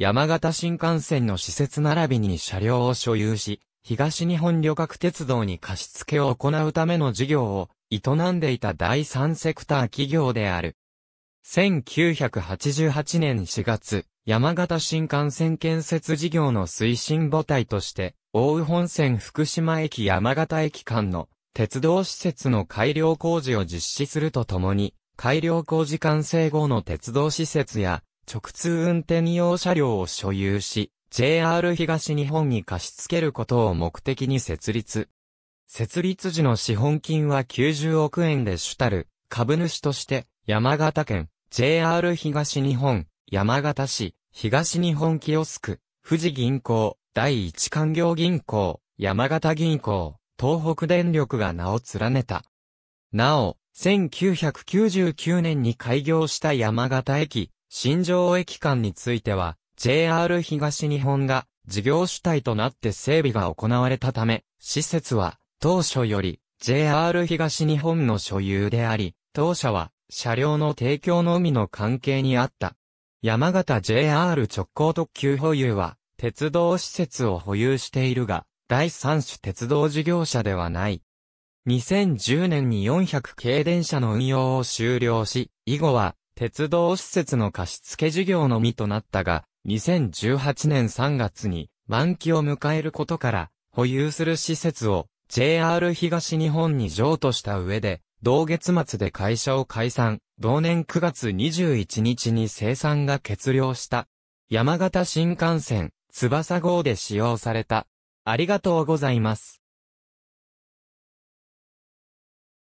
山形新幹線の施設並びに車両を所有し、東日本旅客鉄道に貸し付けを行うための事業を営んでいた第三セクター企業である。1988年4月、山形新幹線建設事業の推進母体として、大宇本線福島駅山形駅間の鉄道施設の改良工事を実施するとともに、改良工事完成後の鉄道施設や直通運転用車両を所有し、JR 東日本に貸し付けることを目的に設立。設立時の資本金は90億円で主たる株主として山形県 JR 東日本山形市東日本キオスク富士銀行第一官業銀行山形銀行東北電力が名を連ねた。なお、1999年に開業した山形駅新庄駅間については、JR 東日本が事業主体となって整備が行われたため、施設は当初より JR 東日本の所有であり、当社は車両の提供のみの関係にあった。山形 JR 直行特急保有は、鉄道施設を保有しているが、第三種鉄道事業者ではない。2010年に400系電車の運用を終了し、以後は鉄道施設の貸付事業のみとなったが、2018年3月に満期を迎えることから、保有する施設を JR 東日本に譲渡した上で、同月末で会社を解散、同年9月21日に生産が決了した。山形新幹線、翼号で使用された。ありがとうございます。